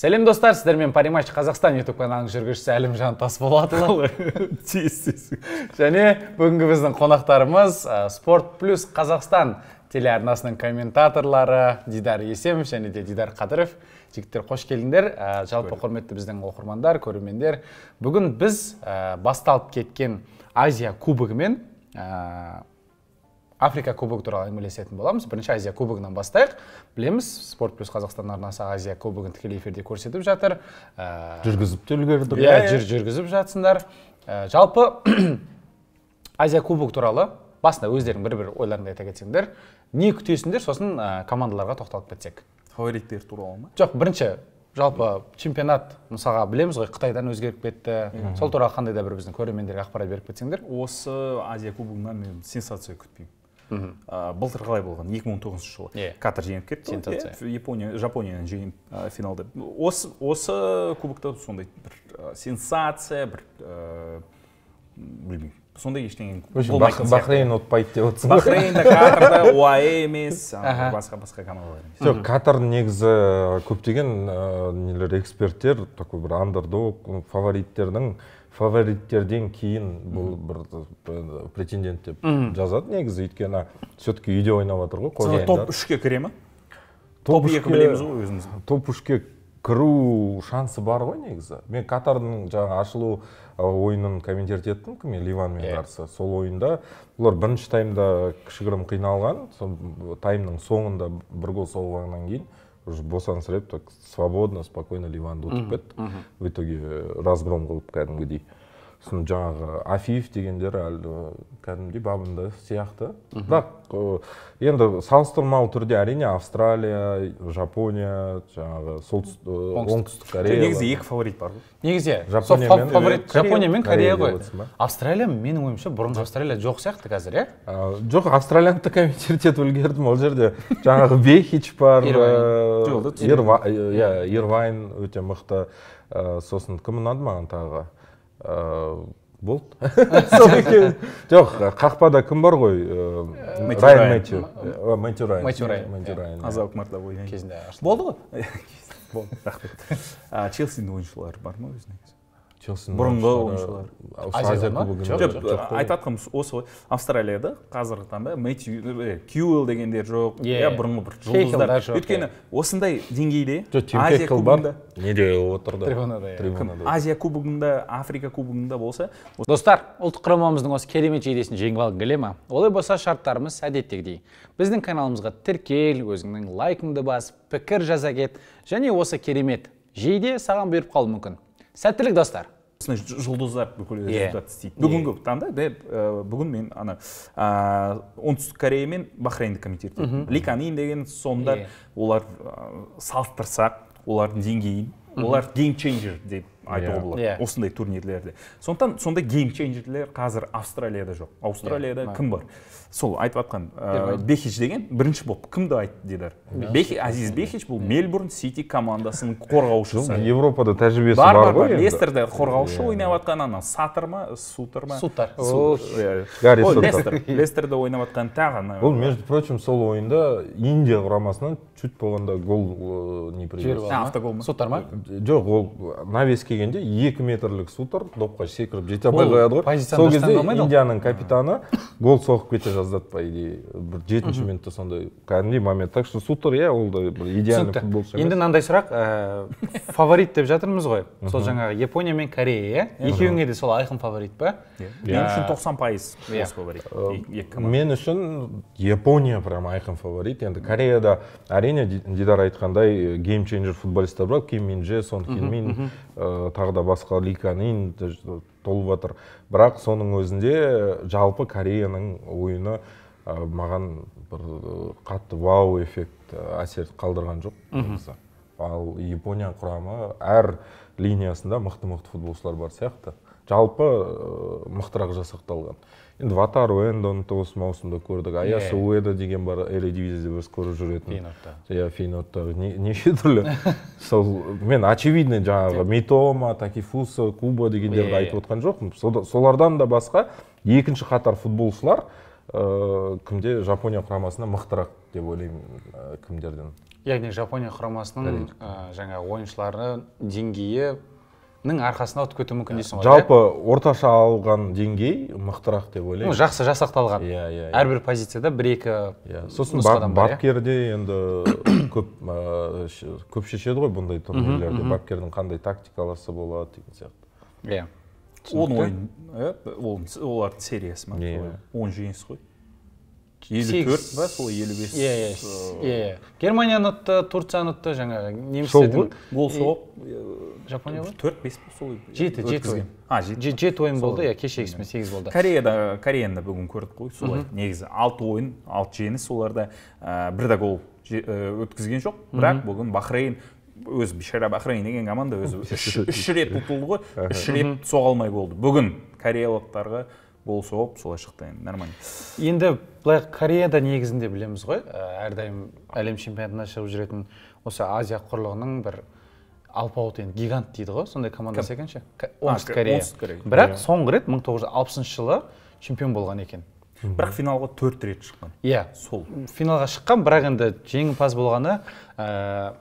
сәлем достар сіздермен париматч қазақстан ютуб каналының жүргізушісі әлімжан тасболатұлы тез және бүгінгі біздің қонақтарымыз спорт плюс қазақстан телеарнасының комментаторлары дидар есемов және де дидар қадыров жігіттер қош келдіңдер жалпы құрметті біздің оқырмандар көрермендер бүгін біз басталып кеткен азия кубогымен африка кубогы туралы әңгімелесетін боламыз бірінші азия кубогынан бастайық білеміз спорт плюс қазақстан арнасы азия кубогын тікелей эфирде көрсетіп жатыр ә... жүргізіп те үлгерді иә, иә жүр, жүргізіп жатсыңдар ә, жалпы азия кубогы туралы басында өздерің бір бір ойларыңды айта кетсеңдер не күтесіңдер сосын ә, командаларға тоқталып кетсек фавориттер туралы ма жоқ бірінші жалпы чемпионат мысалға білеміз ғой қытайдан өзгеріп кетті сол туралы қандай да бір біздің көрермендерге ақпарат беріп кетсеңдер осы азия кубогынан мен сенсация күтпеймін ә, былтыр қалай болған 2019 жылы иә катар жеңіп кетті япония жапонияны жеңіп финалда осы осы кубокта сондай бір сенсация бір білмеймін сондай ештеңе бахрейн ұтпайды деп отырсың бахрейн да катар емес э, басқа басқа командалар емес жоқ катар негізі көптеген нелер эксперттер такой бір андердог фавориттердің фавориттерден кейін бұл бір претендент деп жазады негізі өйткені все таки үйде ойнап жатыр ғой сонда топ үшке кіре ма топ екі білеміз ғой өзіміз топ үшке кіру шансы бар ғой негізі мен катардың жаңағы ашылу ойынын комментировать еттім кіммен ливанмен қарсы иә. сол ойында олар бірінші таймда кішігірім қиналған таймның соңында бір гол соғылғаннан кейін уже босансырап так свободно спокойно ливанды ұтып кетті в итоге э, разгром қылып кәдімгідей сосын жаңағы афиев дегендер әлі кәдімгідей бабында сияқты бірақ енді салыстырмалы түрде әрине австралия жапония жаңағы солтүстік оңтүстік корея негізі екі фаворит бар ғой негізі фаворит жапония мен корея ғой австралия менің ойымша бұрын австралия жоқ сияқты қазір иә жоқ австралияны да комментировать үлгердім ол жерде жаңағы бехич бар иә, ирвайн өте мықты сосын кім ұнады маған тағы Э, болды сол жоқ қақпада кім бар ғой э, райан мэтью э, мэтью райан мэтью райан мэтью райан аз кезінде болды ғой болды рахмет челсидің ойыншылары бар ма өзінің челсінің бұрынғы ойыншылары жоқ айтып осы австралияда қазіргі таңда мэтью кьюэл дегендер жоқ иә бұрынғы бір жұлдыздар өйткені осындай деңгейде азия неде отырды азия кубогында африка кубогында болса достар ұлттық құрамамыздың осы керемет жейдесін жеңіп алғың келе ма олай болса шарттарымыз әдеттегідей біздің каналымызға тіркел өзіңнің лайкыңды бас пікір жаза кет және осы керемет жейде саған бұйырып қалуы мүмкін сәттілік достар жұлдыздар бүкіл иә. результат істейді бүгінгі иә. таңда э, бүгін мен ана оңтүстік корея мен бахрейнді комментировать еттім ликанин деген сонда иә. олар э, салыстырсақ олардың деңгейін олар гейм чейнджер деп айтуға болады yeah. осындай турнирлерде сондықтан сондай геймченджерлер қазір австралияда жоқ аустралияда yeah. Иә. кім бар сол айтып жатқан ә, бехич деген бірінші болып кімді айтты дидар Бехи, азиз бехич бұл мельбурн сити командасының қорғаушысы европада тәжірибесі бар, бар ғой лестерде қорғаушы иә. ойнап жатқан ана сатыр ма сутер ма сутар иә, гарри лестерде ойнап жатқан тағы бұл между прочим сол ойында индия құрамасынан чуть болғанда гол э, не жіберіп автогол ма сутар ма жоқ ол навес келгенде екі метрлік сутар допқа секіріп жете алмай қояды ғой сол кезде индияның капитаны гол соғып кете жаздады по идее бір жетінші минутта сондай кәдімгідей момент так что сутар иә ол да бір идеальный футболшы енді мынандай сұрақ э, фаворит деп жатырмыз ғой сол жаңағы япония мен корея иә екеуіңе де сол айқын фаворит па мен иә. үшін тоқсан пайыз иә. фаворит э, мен үшін япония прям айқын фаворит енді кореяда әрине әрине дидар айтқандай гейм э, ченджер футболисттер бар же, сон мин э, тағы да басқа канин толып жатыр бірақ соның өзінде э, жалпы кореяның ойыны маған бір қатты вау эффект әсер қалдырған жоқ негізі ал япония құрамы әр линиясында мықты мықты футболшылар бар сияқты жалпы мықтырақ жасақталған енді ватар уэндоны осы маусымда көрдік аясы уэда деген бар эле дивизияда біз көріп жүретін иә финотта неше түрлі сол мен очевидный жаңағы митома такифусо куба дегендерді айтып отқан жоқпын солардан да басқа екінші қатар футболшылар ә, кімде жапония құрамасына мықтырақ деп ойлаймын кімдерден яғни жапония құрамасының жаңа ойыншыларының деңгейі ның арқасында ұтып кетуі мүмкін ә, дейсің ғой жалпы орташа алған деңгей мықтырақ деп ойлаймын жақсы жасақталған иә иә, иә. әрбір позицияда бір екі иә сосын иә? бапкерде бапкер де енді көп көп шешеді ғой бұндай турнирлерде бапкердің қандай тактикаласы болады деген сияқты иә он ойын э, олардың сериясы ма иә. он жеңіс қой елу төрт па сол елу бес иә иә иә, иә. германияны ұтты турцияны ұтты жаңағы немістердің гол соғып жапония ғой төрт бес па сол жеті жеті ойын а жеті ойын болды иә кешегісімен сегіз болды кореяда кореяны бүгін көрдік қой солай негізі алты ойын алты жеңіс оларда ә, бір да гол ә, өткізген жоқ бірақ бүгін бахрейн өзі бейшара бахрейн деген команда өзі үш рет ұтылды ғой үш рет соға алмай болды бүгін кореялықтарға гол солай шықты енді нормально енді былай кореяда негізінде білеміз ғой э, әрдайым әлем чемпионатына шығып жүретін осы азия құрлығының бір алпауыт енді гигант дейді ғой сондай командасы екен ше оңтүстік корея бірақ соңғы рет 1960 жылы чемпион болған екен бірақ финалға төрт рет шыққан иә сол финалға шыққан бірақ енді жеңімпаз болғаны э,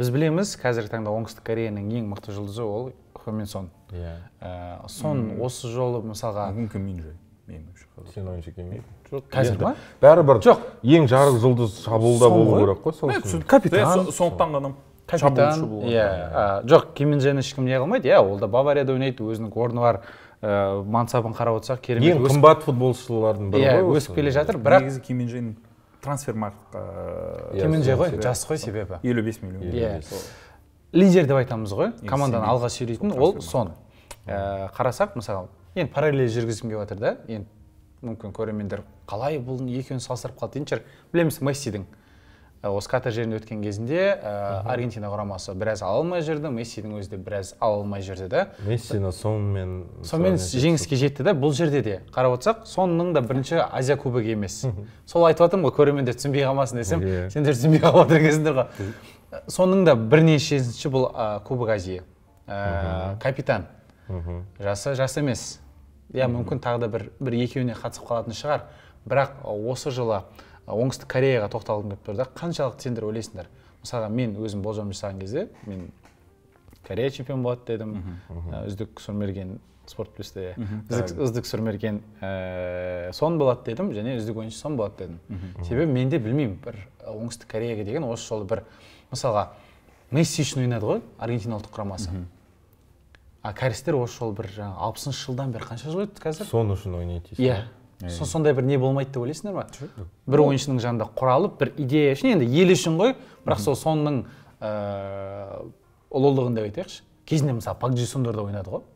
біз білеміз қазіргі таңда оңтүстік кореяның ең мықты жұлдызы ол хоминсон иә ә, э, соны осы жолы мысалға мүмкін мен жай менің ойымша сенің ойыңша келмейді жоқ қазір ма бәрібір жоқ ең жарық жұлдыз шабуылда болу керек қой сол капитан сондықтан ғана капитан иә жоқ киминжені ешкім не қылмайды иә ол да баварияда ойнайды өзінің орны бар ыыы э, мансабын қарап отырсақ керемет ең қымбат футболшылардың бірі иә, ғой өсіп келе жатыр бірақ негізі киминжен трансфер ыыы э, киминже ғой жас қой себебі елу бес миллион иә лидер деп айтамыз ғой команданы алға сүйрейтін ол сон ә, э, қарасақ мысалы енді параллель жүргізгім келіп жатыр да енді мүмкін көрермендер қалай бұл екеуін салыстырып қалды дейтін шығар білеміз мессидің э, осы катар жерінде өткен кезінде ә, аргентина құрамасы біраз ала алмай жүрді мессидің өзі де біраз ала алмай жүрді да мессини сонымен сонымен жеңіске жетті да бұл жерде де қарап отырсақ соның да бірінші азия кубогы емес сол айтып жатырмын ғой көрермендер түсінбей қалмасын десем иә. сендер түсінбей қалып жатыр екенсіңдер ғой соның да бірнешесінші бұл ә, кубок азия ә, э, капитан жасы жас емес иә мүмкін тағы да бір бір екеуіне қатысып қалатын шығар бірақ осы жылы оңтүстік кореяға тоқталғым келіп тұр да қаншалықты сендер ойлайсыңдар мысалға мен өзім болжам жасаған кезде мен корея чемпион болады дедім ә, үздік сұрмерген спорт плюсте үздік, үздік сұрмерген ә, сон болады дедім және үздік ойыншы сон болады дедім себебі менде білмеймін бір оңтүстік кореяға деген осы жолы бір мысалға месси үшін ойнады ғой аргентина ұлттық құрамасы а кәрістер осы жолы бір жаңағы алпысыншы жылдан бері қанша жыл өтті қазір сон үшін ойнайды дейсің иә со сондай бір не болмайды деп ойлайсыңдар ма бір ойыншының жанында құралып бір идея үшін енді ел үшін ғой бірақ сол сонның ыыы ұлылығын деп айтайықшы кезінде мысалы пак сондар да ойнады ғой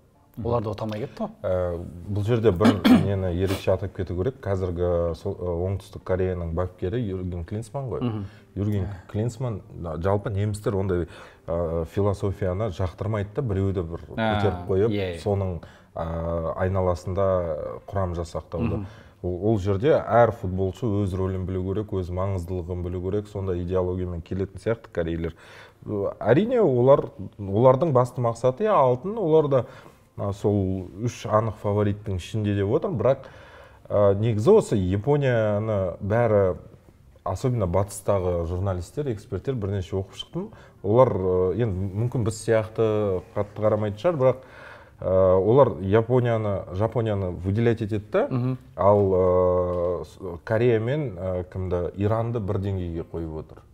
олар да алмай кетті ғой э, бұл жерде бір нені ерекше атап кету керек қазіргі э, сол э, оңтүстік кореяның бапкері юрген клинсман ғой юрген клинсман жалпы немістер ондай ә, философияны жақтырмайды да біреуді бір көтеріп қойып иә, иә. соның ә, айналасында құрам жасақтауды ол жерде әр футболшы өз рөлін білу керек өз маңыздылығын білу керек сондай идеологиямен келетін сияқты корейлер әрине олар олардың басты мақсаты иә алтын олар да сол үш анық фавориттің ішінде деп отырмын бірақ ә, негізі осы японияны бәрі особенно батыстағы журналистер эксперттер бірнеше оқып шықтым олар енді мүмкін біз сияқты қатты қарамайтын шығар бірақ олар японияны жапонияны выделять етеді да ал ә, корея мен кімді иранды бір деңгейге қойып отыр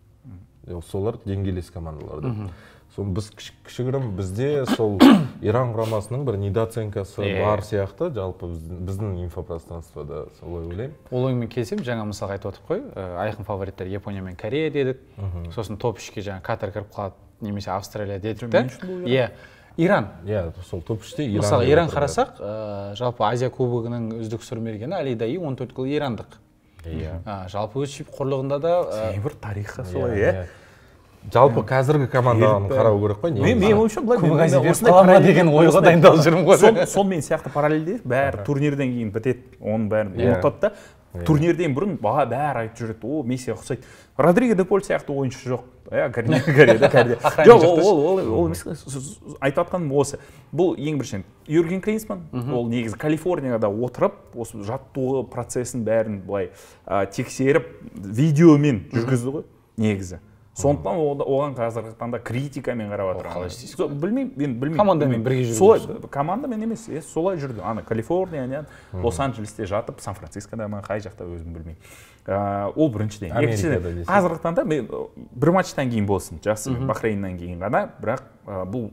солар деңгейлес командалар да сол біз кішігірім бізде сол иран құрамасының бір недооценкасы бар сияқты жалпы біздің, біздің инфопространствода солай ойлаймын ол ойыңмен келісемін жаңа мысалға айтып отырық қой айқын фавориттер япония мен корея дедік сосын топ үшке жаңа катар кіріп қалады немесе австралия дедік та иә иран иә сол топ үште иран мысалы иран қарасақ жалпы азия кубогының үздік сұрмергені алидаи даи он төрт гол ирандық иә жалпы өз құрлығында да бір тарихы иә, солай иә жалпы қазіргі команданы қарау керек қой мен менің ойымша былай деген ойға дайындалып жүрмін ғой сонымен сияқты параллельде бәрі иә. турнирден кейін бітеді оның бәрін ұмытады иә. да турнирден бұрын бәрі айтып жүреді о месси ұқсайды родриго де поль сияқты ойыншы жоқ иә жоқ ол ол ол емес айтып жатқаным осы бұл ең біріншіден юрген клинсман ол негізі калифорнияда отырып осы жаттығу процесін бәрін былай тексеріп видеомен жүргізді ғой негізі сондықтан оған қазіргі таңда критикамен қарап жатыр қалай істейсіз білмеймін енді білмеймін командамен бірге жүрген солай командамен емес е солай жүрді ана не лос анджелесте жатып сан францискода ма қай жақта өзім білмеймін ол біріншіден екіншіден қазіргі таңда мен бір матчтан кейін болсын жақсы бахрейннан кейін ғана бірақ бұл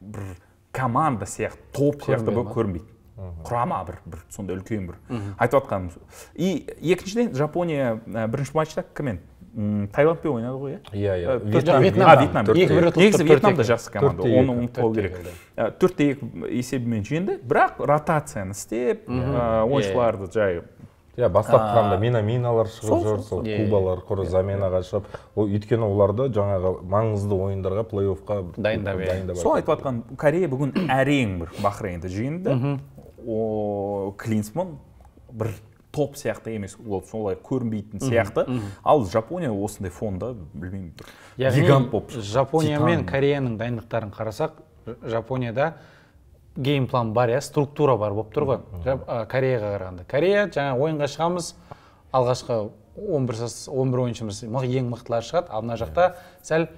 бір команда сияқты топ сияқты болып көрінбейді құрама бір бір сондай үлкен бір айтып жатқаным и екіншіден жапония бірінші матчта кіммен тайланд ойнады ғой иә иә иә вьетнам негізі вьетнам да жақсы команда оны ұмытпау керек төрт те екі есебімен жеңді бірақ ротацияны істеп ойыншыларды жай иә бастап құрамда минаминалар шығып жүр сол кубалар құры заменаға шығып өйткені оларды жаңағы маңызды ойындарға плей оффқа дайындап дайындап сол айтып жатқан корея бүгін әрең бір бахрейнді жеңді клинсман бір топ сияқты емес ол солай көрінбейтін сияқты ал жапония осындай фонда білмеймін бір Яғни, гигант болып жапония мен кореяның дайындықтарын қарасақ жапонияда гейм план бар иә структура бар болып тұр ғой кореяға қарағанда корея жаңа ойынға шығамыз алғашқы 11 он бір ойыншымыз ең мықтылар шығады ал мына жақта иә. сәл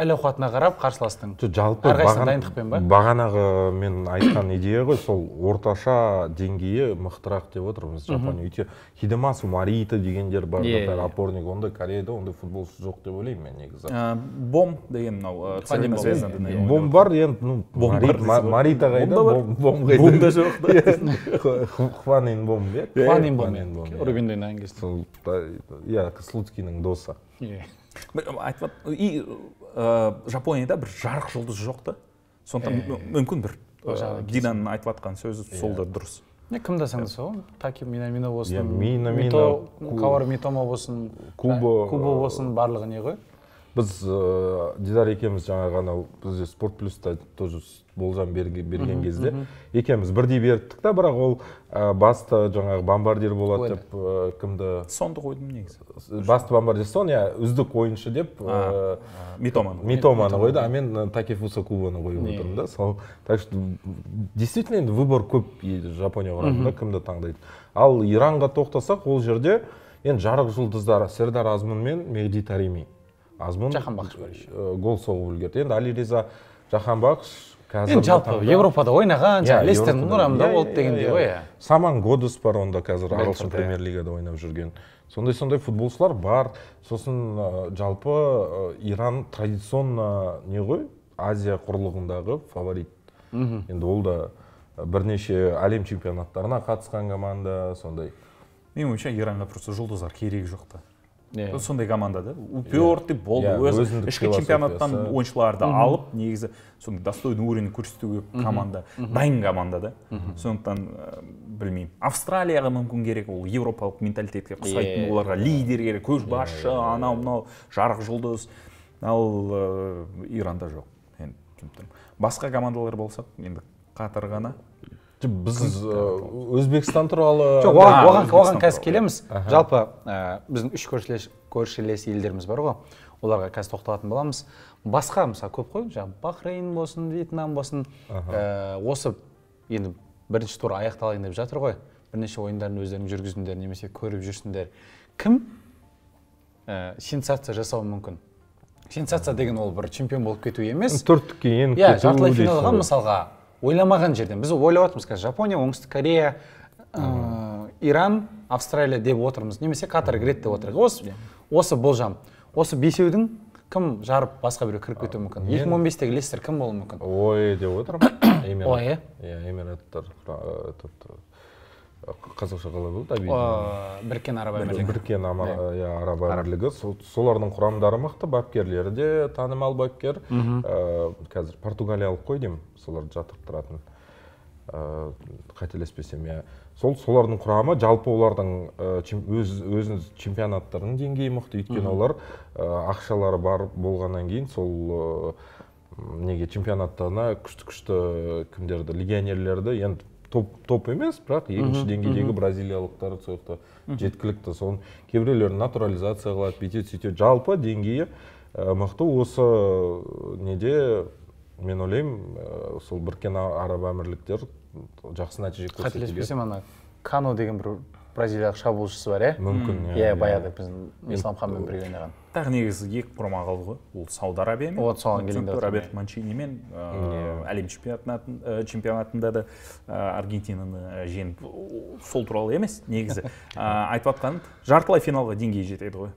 әл ауқатына қарап қарсыластың жалпы бағана, дайындықпен ба бағанағы мен айтқан идея ғой сол орташа деңгейі мықтырақ деп отырмыз жапония өйткені хидемасу марита дегендер бар yeah, опорник ондай кореяда ондай футболшы жоқ деп ойлаймын мен негізі бом деген мынау э, бом бар енді ну марита қайда бом бом да жоқ та хванин бом иә хванин бом рубин деген сол иә слуцкийдің досы иә айтып и ә, жапонияда бір жарық жұлдыз жоқ та сондықтан э, мүмкін бір ә, динаның айтып жатқан сөзі иә. сол да дұрыс кімді таңдаса ғой таки минамино болсын иә, мина кавар митомо болсын кубо болсын барлығы не ғой біз ыыы э, дидар екеуміз жаңағы анау бізде спорт плюста тоже болжам берген кезде екеуміз бірдей бердік та бірақ ол ә, басты жаңағы бомбардир болады деп ә, кімді сонды қойдым негізі басты бомбардир сон иә үздік ойыншы деп митоманы митоманы қойды а мен такефуса кубоны қойып отырмын да сол так что действительно енді выбор көп жапония құрамында кімді таңдайды ал иранға тоқтасақ ол жерде енді жарық жұлдыздары сердар азмун мен мехди тарими азмун э, гол соғып үлгерді енді али риза қазір енді жалпы еуропада ойнаған жаңағы лестер құрамында болды дегендей ғой иә. саман годес бар онда қазір ағылшын премьер лигада ойнап жүрген сондай сондай футболшылар бар сосын э, жалпы э, иран традиционно не ғой азия құрлығындағы фаворит енді ол да бірнеше әлем чемпионаттарына қатысқан команда сондай менің ойымша иранға просто жұлдыздар керегі жоқ та yeah. сондай команда да упертый болды yeah, иә, өзі ішкі чемпионаттан ойыншыларды алып негізі сондай достойный уровень көрсетуге команда дайын команда да сондықтан э, білмеймін австралияға мүмкін керек ол европалық менталитетке ұқсайтын оларға лидер керек көшбасшы анау мынау жарық жұлдыз ал э, иранда жоқ енді тұрмын басқа командалар болса енді қатар ғана біз э, өзбекстан туралы жоқ оған оған қазір келеміз жалпы э, біздің үш көршілес көршілес елдеріміз бар ғой оларға қазір тоқталатын боламыз басқа мысалы көп қой жаңағы бахрейн болсын вьетнам болсын э, осы енді бірінші тур аяқталайын деп жатыр ғой бірнеше ойындарын өздерің жүргіздіңдер немесе көріп жүрсіңдер кім сенсация жасауы мүмкін сенсация деген ол бір чемпион болып кету емес төрттікке еніп иә жартылай финалға мысалға ойламаған жерден біз ойлап жатырмыз қазір жапония оңтүстік корея ә, иран австралия деп отырмыз немесе катар грет деп отырмыз осы иә. осы болжам осы бесеудің кім жарып басқа біреу кіріп кетуі мүмкін екі мың он бестегі лестер кім болуы мүмкін ой деп отырмын ой иә иә эмираттар қазақша қалай болды объединение біріккен араб әмірлігі біріккен иә араб әмірлігі солардың құрамдары мықты бапкерлері де танымал бапкер э, қазір португалиялық қой деймін соларды жаттықтыратын ыыы э, қателеспесем иә сол солардың құрамы жалпы олардың э, өз өзінің чемпионаттарының деңгейі мықты өйткені олар ақшалары бар болғаннан кейін сол неге чемпионаттарына күшті күшті кімдерді легионерлерді енді топ топ емес бірақ екінші деңгейдегі бразилиялықтар сол жақта жеткілікті соны кейбіреулер натурализация қылады бүйтеді сөйтеді жалпы деңгейі ә, мықты осы неде мен ойлаймын ә, сол біріккен араб әмірліктері жақсы нәтиже көрсетеді қателеспесем ана кано деген бір бразилиялық шабуылшысы бар иә мүмкін иә, иә иә баяғыда біздің исламханмен бірге ойнаған тағы негізі екі құрама қалды ғой ол сауд арабия мен вот соған келейін роберт манчини мен иә. әлем чемпионатында да аргентинаны жеңіп сол туралы емес негізі айтып жатқаным жартылай финалға деңгейі жетеді ғой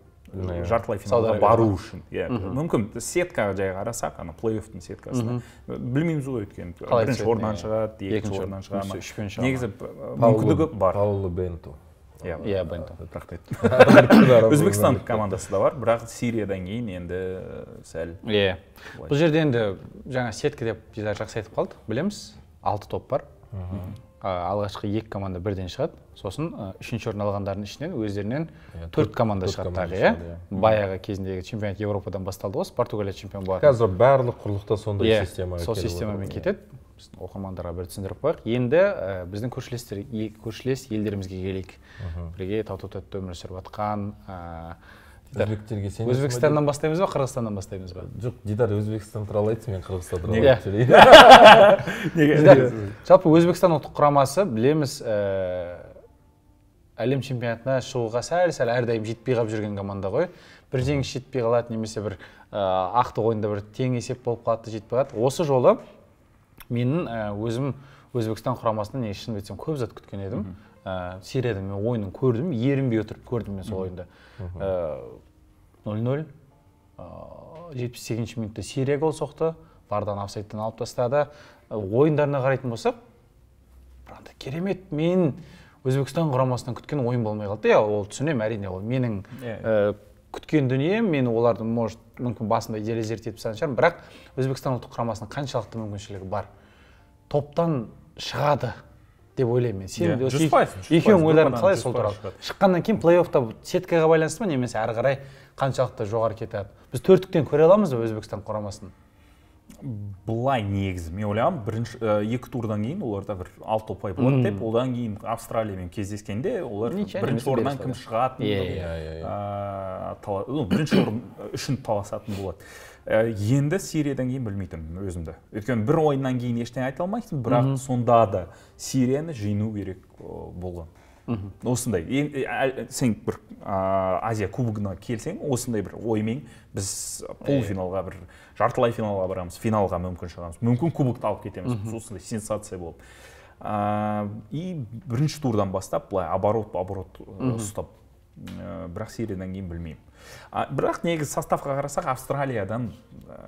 жартылай финалға бару үшін иә мүмкін сеткаға жай қарасақ ана плей оффтың сеткасына білмейміз ғой өйткені бірінші орыннан шығады екінші орыннан шығады ма үшпен шығады негізі мүмкіндігі бар пауло бенту иә иә бенто рахмет өзбекстан командасы да бар бірақ сириядан кейін енді сәл иә бұл жерде енді жаңа сетка деп дидар жақсы айтып қалды білеміз алты топ бар алғашқы екі команда бірден шығады сосын үшінші орын алғандардың ішінен өздерінен төрт команда шығады тағы иә? иә баяғы кезіндегі чемпионат еуропадан басталды ғой португалия чемпион болады қазір барлық құрлықта сондай иә, система сол системамен кетеді иә. біздің оқырмандарға бір түсіндіріп қояйық енді ә, біздің көршілестер көршілес елдерімізге келейік бірге тату тәтті өмір сүріп жатқан ә, өзбектерге сен өзбекстаннан бастаймыз ба қырғызстаннан бастаймыз ба жоқ дидар өзбекстан туралы айтсын мен қырғызстан туралы айтып жалпы өзбекстан ұлттық құрамасы білеміз э, әлем чемпионатына шығуға сәл сәл әрдайым жетпей қалып жүрген команда ғой бір жеңіс жетпей қалады немесе бір э, ақтық ойында бір тең есеп болып қалады жетпей қалады осы жолы менің э, өзім өзбекстан құрамасынан шынымды айтсам көп зат күткен едім ә, серияда мен ойынын көрдім ерінбей отырып көрдім мен сол ойынды нөл нөл жетпіс сегізінші минутта сирия гол соқты вардан офсайдтан алып тастады ойындарына қарайтын болсақ андай керемет мен өзбекстан құрамасынан күткен ойын болмай қалды иә ол түсінемін әрине ол менің ә, күткен дүнием мен оларды может мүмкін басында идеализировать етіп тастаған шығармын бірақ өзбекстан ұлттық құрамасының қаншалықты мүмкіншілігі бар топтан шығады деп ойлаймын мен сен жүз иә, осы екеуің ойларың қалай сол туралы шыққаннан кейін плей оффта сеткаға байланысты ма немесе әрі қарай қаншалықты жоғары кетеді біз төрттіктен көре аламыз ба өзбекстан құрамасын былай негізі мен ойлағам бірінші екі турдан кейін оларда бір алты ұпай болады деп одан кейін австралиямен кездескенде олар бірінші орыннан кім шығатын иә иә иә ну бірінші орын үшін таласатын болады Э, енді сириядан кейін білмейтінмін өзімді өйткені бір ойыннан кейін ештеңе айта алмайсың бірақ Үм. сонда да сирияны жеңу керек болған мхм осындай сен бір ә, азия кубогына келсең осындай бір оймен біз полуфиналға бір жартылай финалға барамыз финалға мүмкін шығамыз мүмкін кубокты алып кетеміз осындай сенсация болып ә, и бірінші турдан бастап былай оборот оборот э, ұстап ә, бірақ сериядан кейін білмеймін а, бірақ негізі составқа қарасақ австралиядан ә,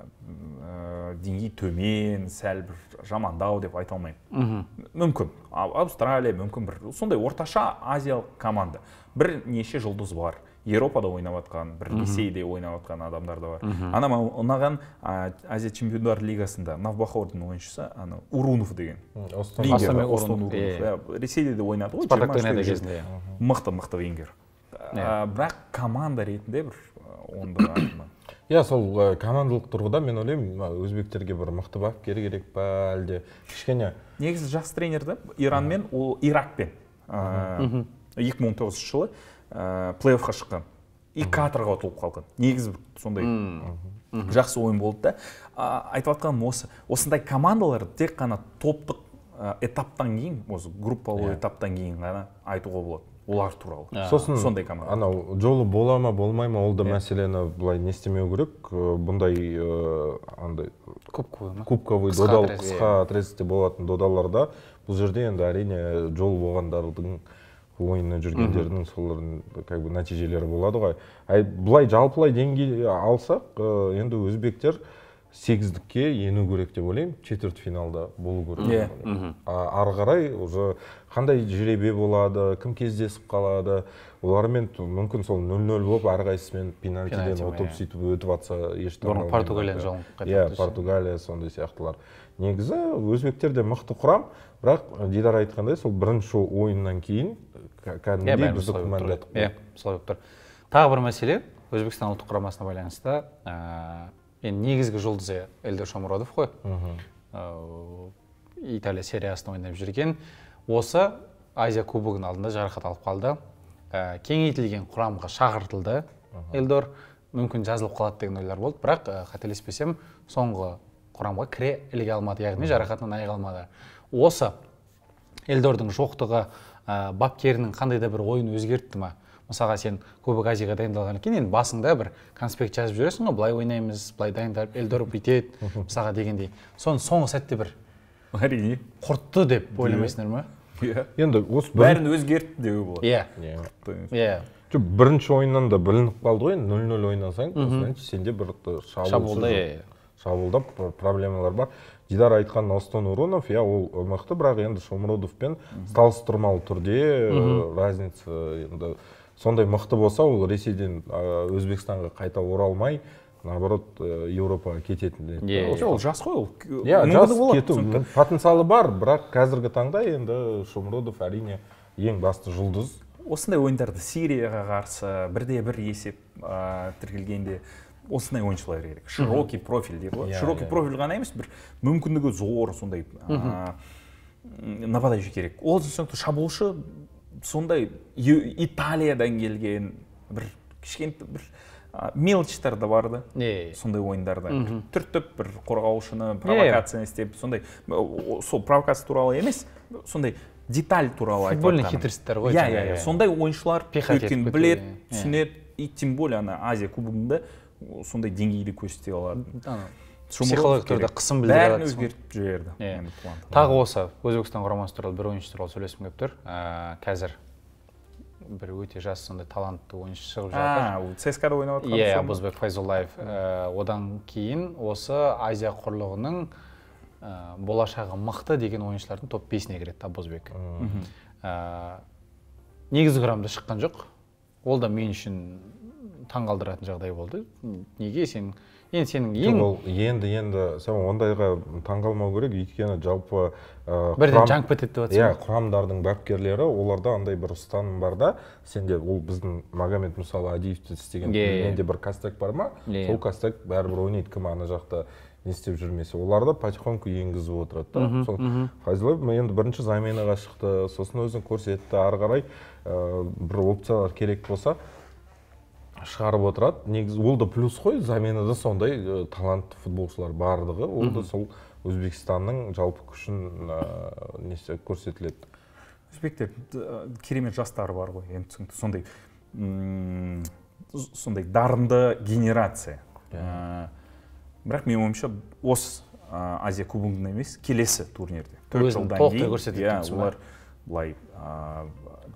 деңгей төмен сәл бір жамандау деп айта алмаймын мүмкін австралия мүмкін бір сондай орташа азиялық команда бір неше жұлдыз бар еуропада ойнап жатқан бір ресейде ойнап жатқан адамдар да бар ана маған ұнаған азия чемпиондар лигасында навбахордың ойыншысы ана урунов деген иә, ресейде де ойнады ғой мықты мықты венгер ә, бірақ команда ретінде бір э, ондық иә сол э, командалық тұрғыда мен ойлаймын өзбектерге бір мықты бапкер керек па әлде кішкене негізі жақсы тренер да иранмен ол иракпен екі мың он тоғызыншы жылы ә, плей оффқа шыққан и каторға ұтылып қалған негізі сондай жақсы ойын болды да айтып жатқаным осы осындай командалар тек қана топтық этаптан кейін осы группалы иә. этаптан кейін ғана айтуға болады олар туралы ә, сосын сондай команда анау жолы бола ма болмай ма ол да иә. мәселені былай не істемеу керек бұндай андай кубковый ма кубковый қысқа иә. болатын додаларда бұл жерде енді әрине жол болғандардың ойыны жүргендердің солардың как бы нәтижелері болады ғой былай жалпылай деңгей алсақ енді өзбектер сегіздікке ену керек деп ойлаймын четверть финалда болу керек иә yeah. ары қарай уже қандай жеребе болады кім кездесіп қалады олармен мүмкін сол нөл нөл болып әрқайсысымен пенальтиден ұтып иә. сөйтіп өтіп жатса бұрын португалияны жауып иә португалия сондай сияқтылар негізі өзбектер де мықты құрам бірақ дидар айтқандай сол бірінші ойыннан кейін кәдімгідей иә, бізді күмәндатып иә солай болып тұр тағы бір мәселе өзбекстан ұлттық құрамасына байланысты енді негізгі жұлдызы Элдор шамұрадов қой э, италия сериясын ойнап жүрген осы азия кубогының алдында жарақат алып қалды ә, кеңейтілген құрамға шақыртылды Элдор мүмкін жазылып қалады деген ойлар болды бірақ э, қателеспесем соңғы құрамға кіре іліге алмады яғни жарақатынан айыға алмады осы Элдордың жоқтығы ә, бапкерінің қандай да бір ойын өзгертті ма мысалға сен кубок азияға дайындалғаннан кейін енді басыңда бір конспект жазып жүресің ғой былай ойнаймыз былай дайындалып элдор бүйтеді мысалға дегендей соны соңғы сәтте бір әрине құртты деп иә. ойламайсыңдар ма иә енді осы бәрін өзгертті деуге болады иә иә жоқ иә. бірінші ойыннан да білініп қалды ғой енді нөл нөл ойнасаң сенде бір шабуылда иә, шабуылдап проблемалар бар дидар айтқан астон урунов иә ол мықты бірақ енді шомрудовпен салыстырмалы түрде э, разница енді сондай мықты болса ол ресейден өзбекстанға қайта оралмай наоборот э, еуропаға кететін еді yeah, ол жас қой ол иә жас кету потенциалы бар бірақ қазіргі таңда енді шумродов әрине ең басты жұлдыз осындай ойындарды сирияға қарсы бірде бір есеп ә, тіркелгенде осындай ойыншылар керек широкий профиль дейді ғой иә, широкий yeah. Иә. профиль ғана емес бір мүмкіндігі зор сондай ә, нападающий керек ол түсінікті шабуылшы сондай италиядан келген бір кішкентай бір мелочьтар да бар да сондай ойындарда түртіп бір қорғаушыны провокация істеп сондай сол провокация туралы емес сондай деталь туралы футбольный хитростьтар ғой иә иә, иә. сондай ойыншылар өйткені біледі түсінеді и тем более ана азия кубогында сондай деңгейді көрсете алады психологиялық түрде қысым білдіре бәрін өзгертіп жіберді иә тағы осы өзбекстан құрамасы туралы бір ойыншы туралы сөйлескім келіп тұр ә, қазір бір өте жас сондай талантты ойыншы шығып жатыр цска да ойнап жатқан иә бозбек файзуллаев ә, одан кейін осы азия құрлығының ә, болашағы мықты деген ойыншылардың топ бесіне кіреді ә, негізгі құрамда шыққан жоқ ол да мен үшін таңғалдыратын жағдай болды неге сен енді сенің ең енді енді сен ондайға таңғалмау керек өйткені жалпы ә, бірден жаңып кетеді деп иә құрамдардың бапкерлері оларда андай бір ұстаным бар да сенде ол біздің магомед мысалы адиевте істеген менде бір костяк бар ма сол костяк бәрібір ойнайды кім ана жақта не істеп жүрмесе оларды потихоньку енгізіп отырады да сол фазила енді бірінші заменаға шықты сосын өзін көрсетті ары қарай ә, бір опциялар керек болса шығарып отырады негізі ол да плюс қой заменада сондай ә, э, талантты футболшылар барлығы ол да сол өзбекстанның жалпы күшін ә, несі көрсетіледі өзбектер э, керемет жастар бар ғой енді түсінікті сондай сондай дарынды генерация ә, бірақ менің ойымша осы азия кубогында емес келесі турнирде төрт жылдан кейін иә олар былай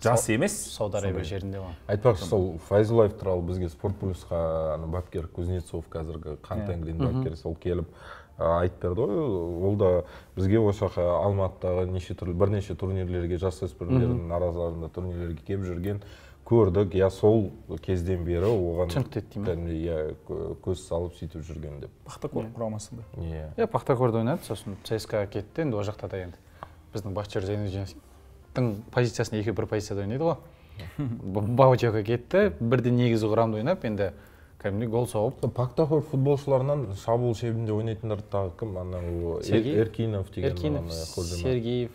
жас емес сауд арабия жерінде ғой айтпақшы сол файзуллаев туралы бізге спорт плюсқа ана бапкер кузнецов қазіргі қантәңгілінің иә. бапкері сол келіп айтып берді ғой ол да бізге осы жаққа алматыдағы неше түрлі бірнеше турнирлерге жасөспірімдердің наразыларында турнирлерге келіп жүрген көрдік иә сол кезден бері оған түсінікті еді иә көз салып сөйтіп жүрген деп пахтакор иә. құрамасында иә иә пахтакорда ойнады сосын цска ға кетті енді ол жақта да енді біздің бахтияр зайнуддинов баутчактың позициясында екеуі бір позицияда ойнайды ғой баутчака кетті бірден негізгі құрамда ойнап енді кәдімгідей гол соғып пактахор футболшыларынан шабуыл шебінде ойнайтындар тағы кім анау эркинов деген эркинов сергеев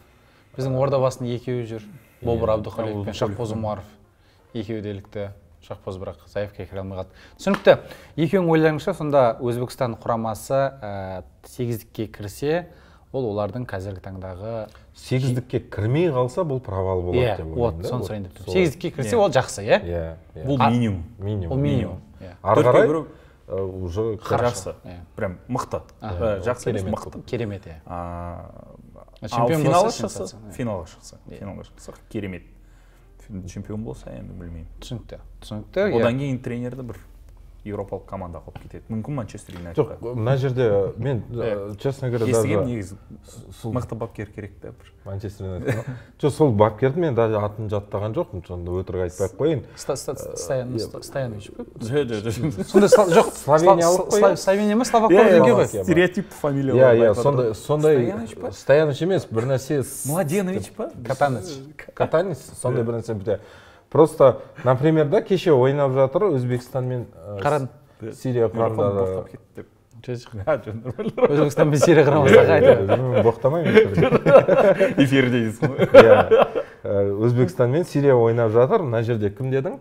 біздің ордабасының екеуі жүр бобыр абдухалиев пен шахпоз умаров екеуі де ілікті шахпоз бірақ заявкаға кіре алмай қалды түсінікті екеуің ойларыңызша сонда өзбекстан құрамасы сегіздікке кірсе ол олардың қазіргі таңдағы сегіздікке кірмей қалса бұл провал болады иә, деп ойлаймын вот соны сұрайын деп тұрмын сегіздікке кірсе иә. ол жақсы иә иә, иә. бұл минимум минимум ол минимум ары қарай э, уже жақсы прям мықты э, жақсы емес мықты керемет иә ал финалға шықса финалға шықса финалға шықса керемет чемпион болса енді білмеймін түсінікті түсінікті одан кейін тренерді бір еуропалық команда қалып кетеді мүмкін манчестер юнайтед жоқ мына жерде э, мен э, честно говоря естігемін негізі мықты бапкер керек та бір манчестер юнайтед жоқ сол бапкердің мен даже атын жаттаған жоқпын сонда өтірік айтпай ақ қояйын стоянович э, па сонда жоқ словениялық словения ма словаков ғой стереотип фамилия иә иә сондай сондай стоянович емес бір нәрсе младенович па катанец катанец сондай бір нәрсе просто например да кеше ойнап жатыр өзбекстан мен э, сирия құрамындағы өзбекстан мен сирия құрамасындағы э, э, боқтамаймын эфирде дейсің ғой иә өзбекстан мен сирия ойнап жатыр мына жерде кім дедің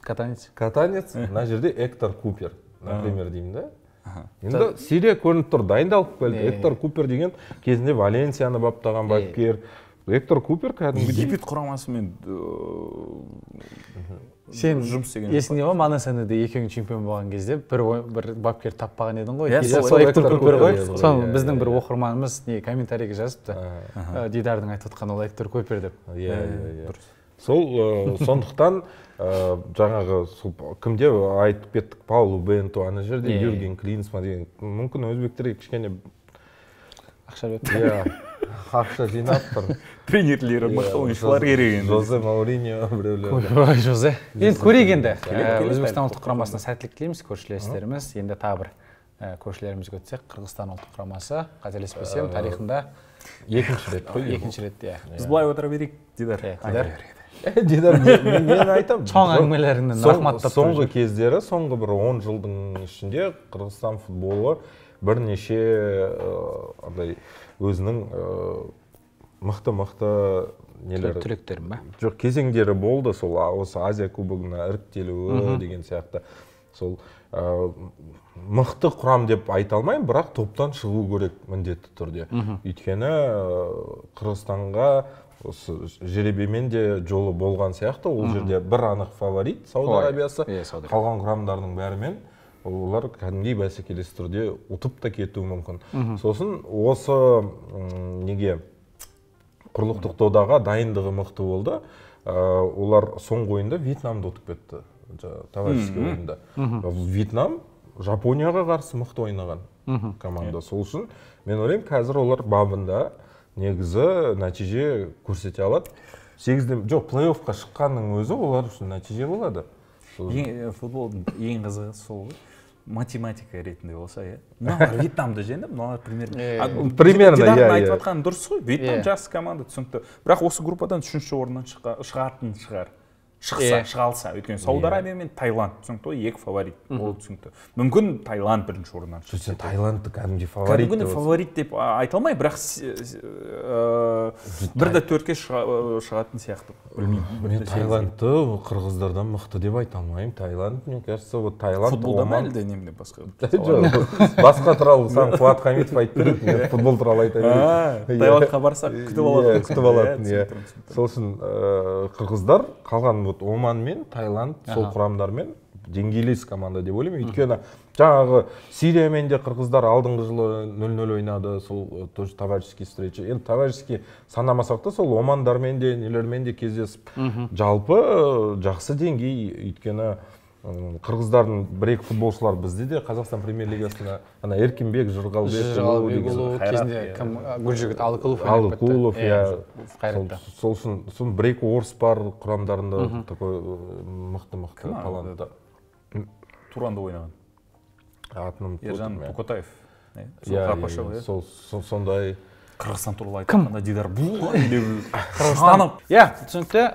катанец катанец мына жерде эктор купер например деймін да енді сирия көрініп тұр дайындалып келді эктор купер деген кезінде валенсияны баптаған бапкер вектор купер кәдімгідей египет құрамасымен сен жұмыс істеген есіңде ма де екеуің чемпион болған кезде бір бір бапкер таппаған едің ғой иә купер ғой иә, соны иә, біздің бір иә. оқырманымыз не комментарийге жазыпты э, дидардың айтып отқан ол ректор купер деп э, иә иә иә сол э, сондықтан жаңағы сол кімде айтып кеттік паулу бенту ана жерде юрген клинсма деген мүмкін өзбектерге кішкене ақша беріп иә ақша жинап тұр тренерлері мықты ойыншылар керек енді жозе мауриньо біреулер жозе енді көрейік енді өзбекстан ұлттық құрамасына сәттілік тілейміз көршілестеріміз енді тағы бір көршілерімізге өтсек қырғызстан ұлттық құрамасы қателеспесем тарихында екінші рет қой екінші рет иә біз былай отыра берейік дидар дидар дидар мен айтамын чоң әңгімелеріңді рахматтап соңғы кездері соңғы бір он жылдың ішінде қырғызстан футболы бірнеше андай өзінің мықты мықты нелер түлектерім ба жоқ кезеңдері болды сол осы азия кубогына іріктелуі деген сияқты сол мықты құрам деп айта алмаймын бірақ топтан шығу керек міндетті түрде өйткені қырғызстанға осы жеребемен де жолы болған сияқты ол жерде бір анық фаворит сауд арабиясы иә, қалған құрамдардың бәрімен олар кәдімгідей бәсекелес түрде ұтып та кетуі мүмкін сосын осы неге құрлықтық додаға дайындығы мықты болды э, олар соңғы ойында вьетнамды ұтып кетті жаңағы товарищеский ойында э, вьетнам жапонияға қарсы мықты ойнаған команда сол үшін мен ойлаймын қазір олар бабында негізі нәтиже көрсете алады сегізде жоқ плей оффқа шыққанның өзі олар үшін нәтиже болады футболдың ең қызығы сол ғой математика ретінде болса иә мыналар вьетнамды жеңді мыналар примерно примерно иә, иә айтып жатқаны дұрыс қой вьетнам жақсы команда түсінікті бірақ осы группадан үшінші орыннан шығатын шығар шықса yeah. шыға алса өйткені иә. сауд арабия мен таиланд түсінікті ғой екі фаворит mm -hmm. ол түсінікті мүмкін таиланд бірінші орыннан сен таиландты кәдімгідей фаворит кәдімгідей фаворит деп айта алмай бірақ э, бір де төртке э, шығатын сияқты білмеймін мен таиландты қырғыздардан мықты деп айта алмаймын таиланд мне кажется вот таиланд футболда ма әлде немде басқа жоқ басқа туралы саған қуат хамитов айтып береді мен футбол туралы айта беремін таиландқа барсақ күтіп алатын күтіп алатын иә сол үшін э, қырғыздар қалған вот оман мен таиланд сол құрамдармен деңгейлес команда деп ойлаймын өйткені жаңағы сириямен де қырғыздар алдыңғы жылы нөл нөл ойнады сол тоже товарищеский встреча енді товарищеский санамасақ та сол омандармен де нелермен де кездесіп жалпы жақсы деңгей өйткені қырғыздардың бір екі футболшылары бізде де қазақстан премьер лигасына ана еркінбек жырғалбек кезінде иә. кім гүлжігіт алыкулов алыкулов иә сол үшін сосын бір екі орыс бар құрамдарында такой мықты мықты талантты туранда ойнаған атын ержан кокотаев иә, иә, иә сол сондай қырғызстан туралы айтқанда дидар қырғызстан иә түсінікті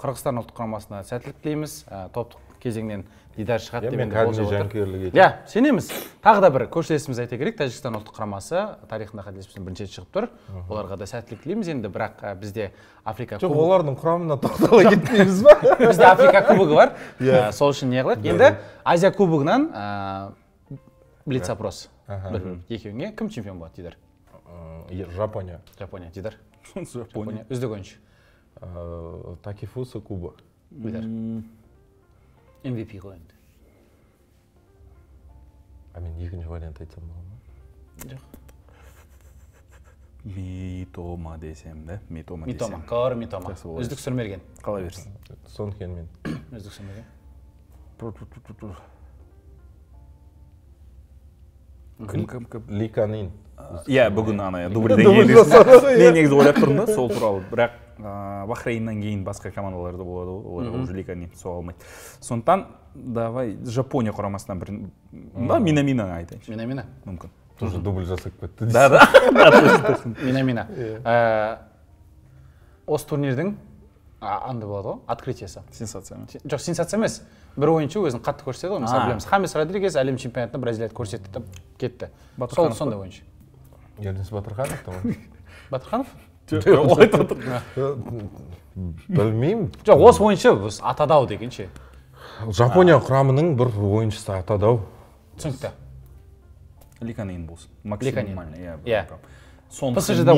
қырғызстан ұлттық құрамасына сәттілік тілейміз топтық кезеңнен дидар шығады иә, деп енді иә сенеміз тағы да бір көршілесіміз айта керек тәжікстан ұлттық құрамасы тарихында қателеспесем бірінші рет шығып тұр оларға да сәттілік тілейміз енді бірақ бізде африка жоқ олардың құрамына тоқтала кетпейміз ба бізде африка кубогы бар иә сол үшін не қылайық енді азия кубогынан блиц опрос ә. екеуіңе кім чемпион болады дидар жапония жапония дидар жапония үздік ойыншы ә, такифуса куба дидар MVP mean, you can екінші вариант айтсам болады ма жоқ митома десем да митома митома каори митома үздік сырмерген қала берсін кен мен үздік сырмерген кім кім кім ликанин иә бүгін ана дубльден кейін мен негізі ойлап тұрмын да сол туралы бірақ ыыы бахрейннан кейін басқа командалар да болады ғой олар уже канин соға алмайды сондықтан давай жапония құрамасынан бір да минамина айтайыншы минамина мүмкін тоже дубль жасап кетті да да минамина ә, осы турнирдің андай болады ғой открытиесі сенсация жоқ сенсация емес бір ойыншы өзін қатты көрсетеді ғой мысалы білеміз хамес родригес әлем чемпионатында бразилияды көрсетті кетті сол сондай ойыншы ерденс батырханов та ғой батырханов білмеймін жоқ осы ойыншы атадау деген ше жапония құрамының бір ойыншысы атадау түсінікті ликанин болсын максимально иә иә сондықтан да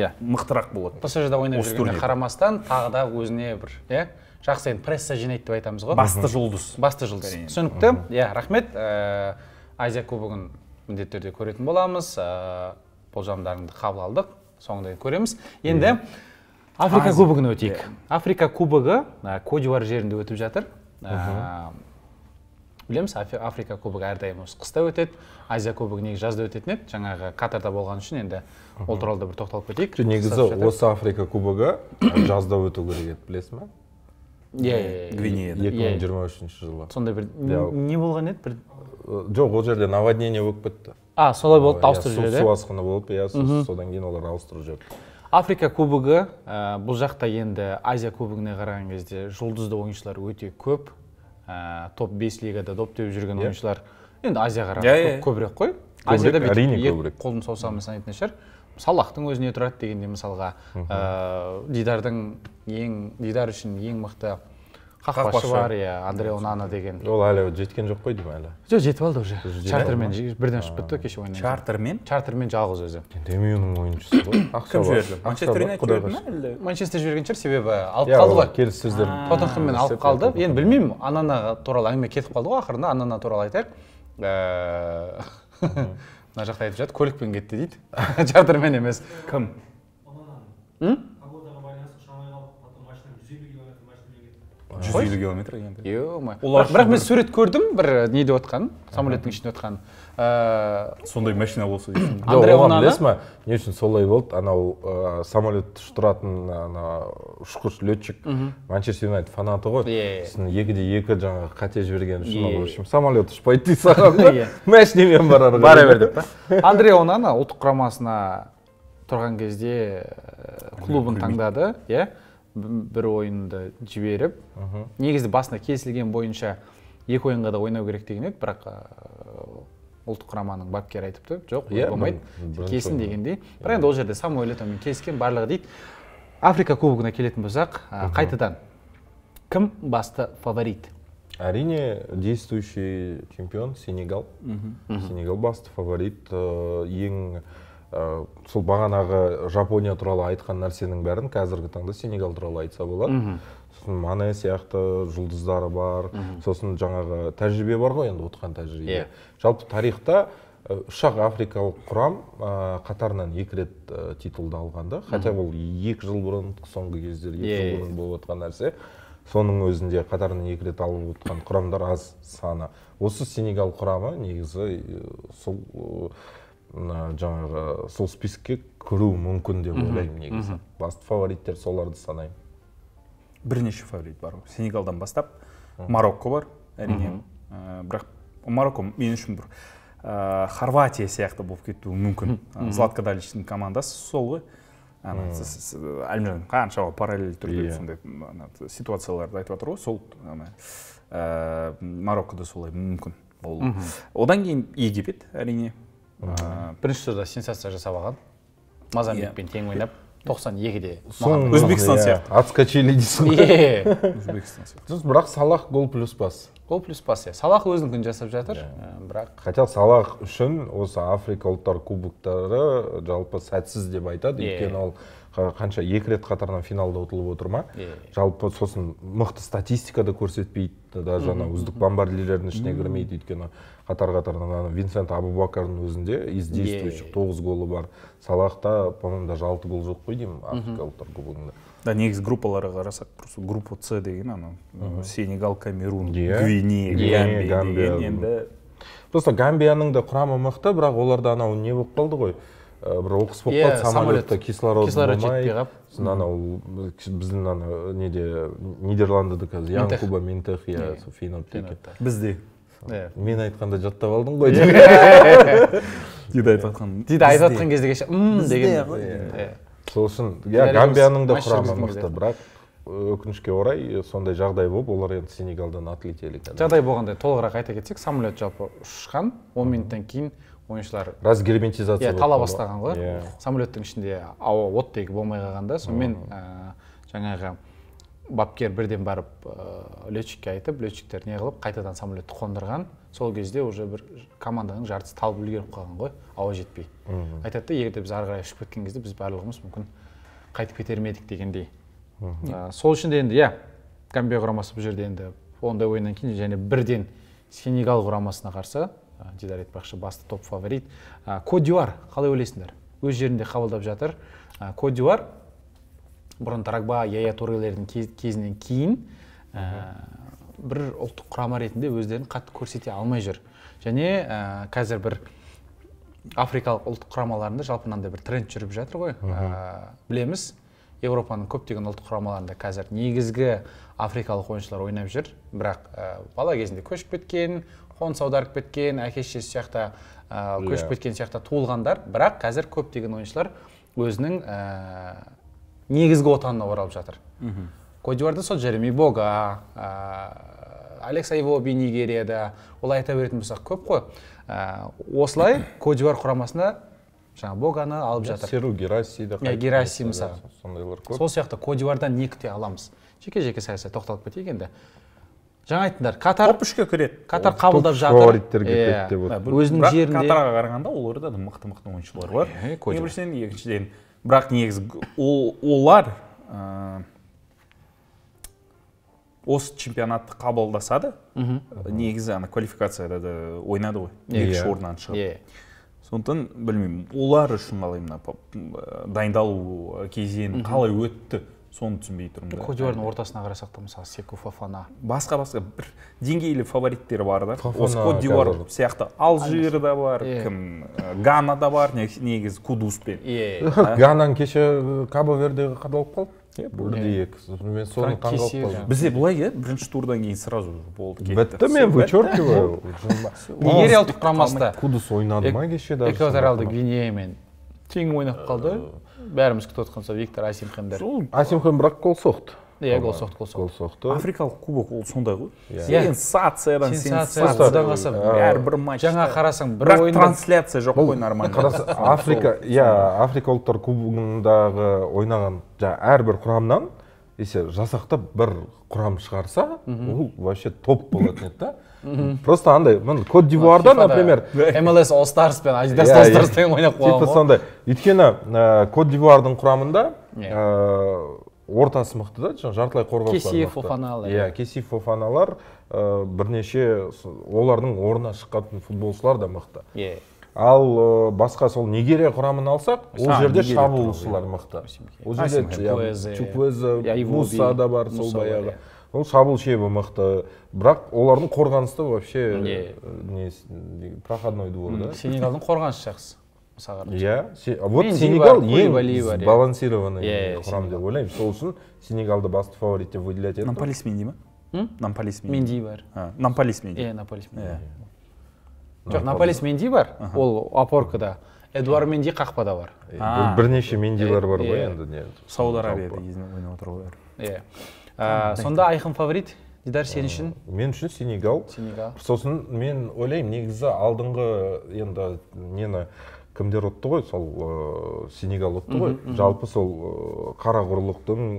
иә мықтырақ болады да ойнап жүргеніне қарамастан тағы да өзіне бір иә жақсы енді пресса жинайды деп айтамыз ғой басты жұлдыз басты жұлдыз түсінікті иә рахмет э, азия кубогын міндетті түрде көретін боламыз э, болжамдарыңды қабыл алдық соңында көреміз енді иә. африка кубогына өтейік иә. африка кубогы э, кодивар жерінде өтіп жатыр білеміз африка кубогы әрдайым осы қыста өтеді азия кубогы негізі жазда өтетін еді жаңағы катарда болған үшін енді ол туралы да бір тоқталып кетейік негізі осы африка кубогы жазда өту керек еді білесің ба иә, иә иә гвинеяда иә, иә. екі мың жиырма үшінші жылы сондай бір не болған еді бір жоқ ол жерде наводнение болып кетті а солай болды ауыстырып жіберді су асқыны болып иә содан кейін олар ауыстырып жіберді африка кубогы бұл жақта енді азия кубогына қараған кезде жұлдызды ойыншылар өте көп ә, топ 5 лигада доп теуіп жүрген иә. ойыншылар енді азияға қарап yeah, yeah. көбірек қой азияда әрине көбірек қолын саусағымен санайтын шығар салақтың өзіне тұрады дегенде мысалға ә, дидардың ең дидар үшін ең мықты қақпашы бар иә андре онана деген ол әлі жеткен жоқ қой деймін әлі жоқ жетіп алды уже чартермен бірден ұшып кетті ғой кеше ойнап чартермен чартермен жалғыз өзі демьюның ойыншысы ғой кім жіберді манчестер юнайтед жіберді ма әлде манчестер жіберген шығар себебі алып иә, қалды ғой келіссөздер тоттенхэммен алып қалды енді білмеймін анана туралы әңгіме кетіп қалды ғой ақырында анана туралы айтайық мына жақта айтып жатыр көлікпен кетті дейді чартермен емес кім жүз елу километр енді е олар бірақ мен сурет көрдім бір э, не деп отқан самолеттің ішінде отқан ыыы э, сондай машина болса дейсің білесің ба не үшін солай болды анау э, самолет самолетті ана ұшқыш летчик манчестер юнайтед фанаты ғой иә сосын де екі жаңағы қате жіберген үшін в общем самолет ұшпайды дейді саған да машинамен барар бара бер деп па андрей онана ұлттық құрамасына тұрған кезде клубын таңдады иә бір ойынды жіберіп Үху. негізі басында келісілген бойынша екі ойынға да ойнау керек деген еді бірақ ұлттық құраманың бапкері айтыпты жоқ иә, болмайды келсін дегендей иә. бірақ енді ол жерде самуэль этомен келіскен барлығы дейді африка кубогына келетін болсақ қайтадан кім басты фаворит әрине действующий чемпион сенегал сенегал басты фаворит э, ең ә, сол бағанағы жапония туралы айтқан нәрсенің бәрін қазіргі таңда сенегал туралы айтса болады сосын мане сияқты жұлдыздары бар Үху. сосын жаңағы тәжірибе бар ғой енді отқан тәжірибе yeah. Иә. жалпы тарихта үш э, африкалық құрам ә, қатарынан екі рет ә, титулды алған да хотя бұл екі жыл бұрын соңғы кездер екі жыл иә, бұрын иә. болып жатқан нәрсе соның өзінде қатарынан екі рет алып отқан құрамдар аз саны осы сенегал құрамы негізі сол мына жаңағы сол списокке кіру мүмкін деп ойлаймын негізі басты фавориттер соларды санаймын бірнеше фаворит бар сенегалдан бастап марокко бар әрине бірақ марокко мен үшін бір хорватия сияқты болып кетуі мүмкін златко даличтің командасы сол ғой әлімжан қанша параллель түрде иә. сондай ситуацияларды айтып жатыр ғой сол да солай мүмкін болу одан кейін египет әрине бірінші турда сенсация жасап алған мазамбекпен иә. тең ойнап тоқсан екіде өзбекстан сияқты отскочили дейсің ғой өзбекстан сияқты бірақ салах гол плюс пас гол плюс пас иә салах өзінікін жасап жатыр ә, бірақ хотя салах үшін осы африка ұлттар кубоктары жалпы сәтсіз деп айтады өйткені ол қанша екі рет қатарынан финалда ұтылып отыр ма жалпы сосын мықты статистика да көрсетпейді даже ана үздік бомбардирлердің ішіне кірмейді өйткені қатар қатарынан ана винсент абубакардың өзінде из действующих тоғыз голы бар салахта по моему даже алты гол жоқ қой деймін африкалықтар кубогында да негізі группаларға қарасақ просто группа с деген анау сенегал камерун гвинея гамбия просто гамбияның да құрамы мықты бірақ оларда анау не болып қалды ғой бір оқыс болып қалды самолетта кислород кислород жетпей қалып сосын анау біздің ана неде нидерландыда қазір янкуба ментех иә сол бізде иә мен айтқанда жаттап алдың ғой диді айтып жатқан дида айтып жатқан кезде кеше м деген иә сол үшін иә гамбияның да құрамы мықты бірақ өкінішке орай сондай жағдай болып олар енді сенегалдан отлетели жағдай болғанда толығырақ айта кетсек самолет жалпы ұшқан он минуттан кейін ойыншылар разгерметизация иә тала бастаған ғой иә. самолеттің ішінде ауа оттегі болмай қалған да сонымен жаңағы бапкер бірден барып ә, летчикке айтып летчиктер не қылып қайтадан самолетті қондырған сол кезде уже бір команданың жартысы талып үлгеріп қалған ғой ауа жетпей айтады да егерде біз ары қарай ұшып кеткен кезде біз барлығымыз мүмкін қайтып кетер ме едік дегендей э, сол үшін де енді иә гамбия құрамасы бұл жерде енді ондай ойыннан кейін және бірден сенегал құрамасына қарсы ә, дидар айтпақшы басты топ фаворит ә, қалай ойлайсыңдар өз жерінде қабылдап жатыр ә, бұрын тарагба яя турелердің кезінен кейін ә, бір ұлттық құрама ретінде өздерін қатты көрсете алмай жүр және ә, қазір бір африкалық ұлттық құрамаларында жалпы мынандай бір тренд жүріп жатыр ғой ә, білеміз еуропаның көптеген ұлттық құрамаларында қазір негізгі африкалық ойыншылар ойнап жүр бірақ ә, бала кезінде көшіп кеткен қоныс аударып кеткен әке шешесі сияқты ә, иә. көшіп кеткен сияқты туылғандар бірақ қазір көптеген ойыншылар өзінің ә, негізгі отанына оралып жатыр кодиварда сол джереми бога ә, алекс айвоби нигерияда олай айта беретін болсақ көп қой ә, осылай кодивар құрамасына жаңағы боганы алып жатыр серу гераси иә, да гераси мысалы сондайлар көп сол сияқты кодивардан не күте аламыз жеке жеке саясат тоқталып кетейік енді жаңа айттыңдар катар топ үшке кіреді катар қабылдап жатыр иә. өзінің жерінде катарға қарағанда оларда да мықты мықты ойыншылар бар ең екіншіден бірақ негізі олар ә, осы чемпионатты қабылдаса да негізі ана квалификацияда да ойнады ғой иә, екінші иә. орыннан шығып иә. сондықтан білмеймін олар үшін қалай мына дайындалу кезеңі қалай өтті соны түсінбей тұрмын да кодивардың ортасына қарасақ та мысалы секу фафана басқа басқа бір деңгейлі фавориттер бар да осы кот дивуар сияқты алжирда бар кім э, гана да бар негізі кудуспен иә ганан кеше э, кабо вердеге қадалып қалды иә бір де екі мен соны таңқалып қалдым бізде былай иә бірінші турдан кейін сразу болды кетті бітті мен вычеркиваю нигериялық ұлттық құрамасы кудус ойнады ма кеше даже экваториалды гвинеямен тең ойнап қалды э, бәріміз күтіп отқан сол виктор асимхендер сол асимхен бірақ гол соқты иә гол соқты гол соқты гол соқты африкалық кубок ол сондай ғой иә сенсациядан сенсациядан әрбір матч жаңа қарасаң бір ойын трансляция жоқ қой нормально африка иә африка ұлттар кубогындағы ойнаған жаңағы әрбір құрамнан если жасақтап бір құрам шығарса ол вообще топ болатын еді да просто андай міне кот дивуарда например млс ол пен адидас ол старспен ойнап қалған ғой типа сондай өйткені кот дивуардың құрамында иә. ортасы мықты да жартылай қорғаушылар кеси фофаналар иә Кеси фофаналар бірнеше олардың орнына шыққан футболшылар да мықты иә ал басқа сол нигерия құрамын алсақ ол жерде шабуылшылар мықты ол жерде чуквезе муса да бар сол баяғы иә ол шабуыл шебі мықты бірақ олардың қорғанысы вообще э, не проходной двор да сенегалдың қорғанысы жақсы мысалға иә вот сенегал ең иә. балансированный құрам деп ойлаймын сол үшін сенегалды басты фаворит деп выделять етті нампалис менди ма нампалис менди бар нампалис менди иә нампалис менди жоқ наполис менди бар ол опоркада эдуар менди қақпада бар бірнеше мендилар бар ғой енді не сауд арабияда кезінде ойнап отыр ғой иә ә, сонда айқын фаворит дидар сен үшін э, мен үшін сенегал сенегал сосын мен ойлаймын негізі алдыңғы енді нені кімдер ұтты ғой сол ыыы э, сенегал ұтты ғой жалпы сол э, қара құрлықтың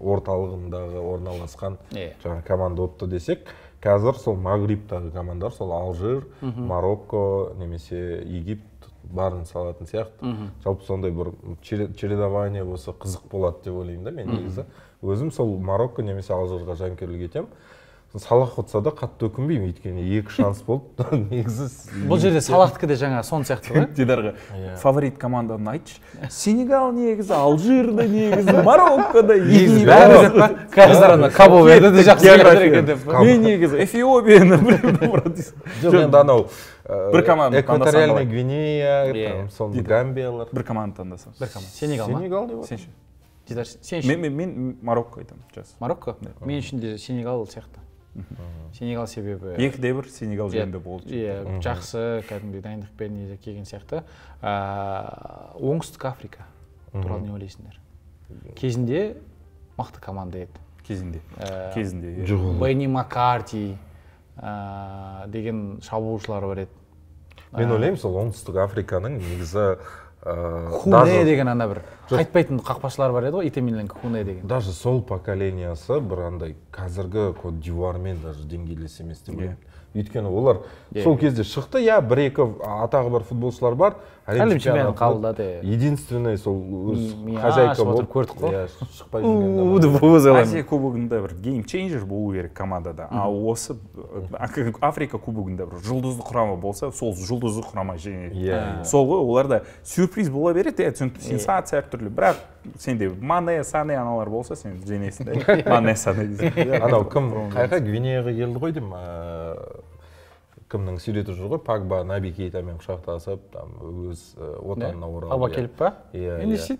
орталығындағы орналасқан жаңағы команда ұтты десек қазір сол магрибтағы командалар сол алжир марокко немесе египет барын салатын сияқты жалпы сондай бір чередование болса қызық болады деп ойлаймын да мен негізі өзім сол марокко немесе алжирға жанкүйерлік етемін салах ұтса да қатты өкінбеймін өйткені екі шанс болды негізі бұл жерде салахтікі де жаңа сон сияқты ғой дидарға иә. фаворит команданы айтшы иә. сенегал негізі алжир да негізі марокко да бәрі қазір ана жақсы мен негізі эфиопияны жоқ енді анау э, бір команда экваториальный гвинея там сол гамбиялар бір команда таңдасаң бір команда сенегал ма сенегал деп сен ше дидар сен үшін мен мен, марокко айтамын жас марокко мен үшін де сенегал сияқты сенегал себебі де бір сенегал жөнінде болды иә жақсы кәдімгідей дайындықпен келген сияқты ыыы оңтүстік африка туралы не ойлайсыңдар кезінде мықты команда еді кезінде кезінде жоқ бенни маккарти деген шабуылшылар бар еді мен ойлаймын сол оңтүстік африканың негізі Э, хуне деген ана бір қайтпайтын қақпашылар бар еді ғой итемилен хуне деген даже сол поколениясы бір андай қазіргі кот дивуармен даже деңгейлес емес деп иә. ойлаймын өйткені олар иә. сол кезде шықты иә бір екі атағы бар футболшылар бар әлем чемпионын қабылдады единственный сол өз хозяйка болып көрдік қой иә шықпай жүргенде азия кубогында бір гейм чейнджер болу керек командада а осы африка кубогында бір жұлдызды құрама болса сол жұлдызды құрама жеңеді иә, иә сол ғой оларда сюрприз бола береді иә түсінікті сенсация әртүрлі бірақ сенде мане сане аналар болса сен жеңесің да мане сане анау кім қай жаққа гвинеяға келді ғой деймін кімнің суреті жүр ғой пагба наби кейтамен құшақтасып там өз отанына оралып алба иә. келіп па иә ендеше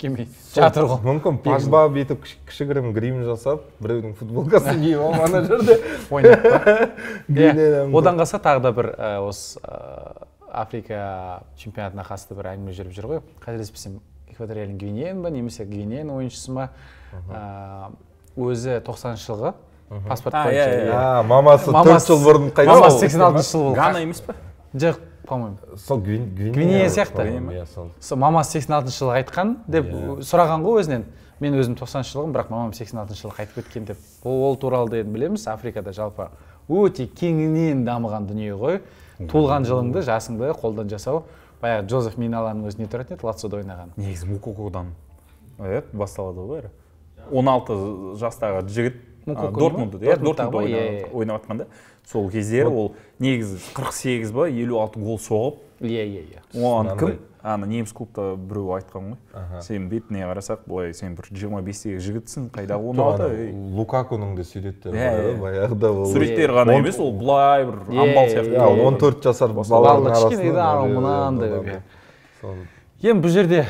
келмейді жатыр ғой мүмкін пагба бүйтіп кішігірім грим жасап біреудің футболкасын киіп алып ана жерде ойнап иә. одан қалса тағы да бір осы африка чемпионатына қатысты бір әңгіме жүріп жүр ғой қателеспесем экваториальный гвинеяның ба немесе гвинеяның ойыншысы ма өзі тоқсаныншы жылғы паспорт бойынша иә, иә. иә. мамасы төрт жыл бұрын қайтқан мамасы сексен алтыншы жылы гана емес па жоқ по моему сол гвинея сияқты иә сол мамасы сексен алтыншы жылы қайтқан деп иә. сұраған ғой өзінен мен өзім тоқсаныншы жылғымын бірақ мамам сексен алтыншы жылы қайтып кеткен деп ол туралы енді білеміз африкада жалпы өте кеңінен дамыған дүние ғой туылған жылыңды жасыңды қолдан жасау баяғы джозеф миналаның өзі не тұратын еді лацода ойнаған негізі мукокодан иә басталады ғой бәрі он алты жастағы жігіт дортмундда иә дортмунда ойнап жатқанда иә, иә. сол кездері ол негізі қырық сегіз ба елу алты гол соғып иә иә иә оған кім ана неміс клубта біреу айтқан ғой сен бетіне қарасақ былай сен бір жиырма бестегі жігітсің қайда он алты лукакуның да суреттері иә, бар иә баяғыда ол суреттері ғана емес ол былай бір амбал сияқты он төрт жасар балалар кішкене мынандай енді бұл жерде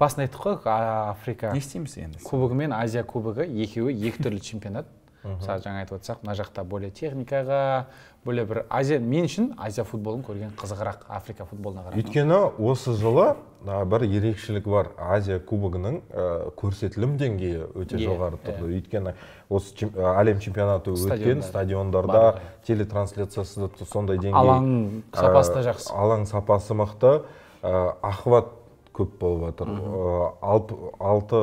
басында айттық қой африка не істейміз енді кубогы мен азия кубогы екеуі екі түрлі чемпионат мысалы жаңа айтып отырсақ мына жақта более техникаға более бір азия мен үшін азия футболын көрген қызығырақ африка футболына қарағанда өйткені осы жылы бір ерекшелік бар азия кубогының көрсетілім деңгейі өте иә, жоғары иә. тұрды өйткені осы әлем чемпионаты өткен стадиондарда телетрансляциясы сондай деңгей алаң сапасы да жақсы алаң сапасы мықты ахват көп болып жатыр алты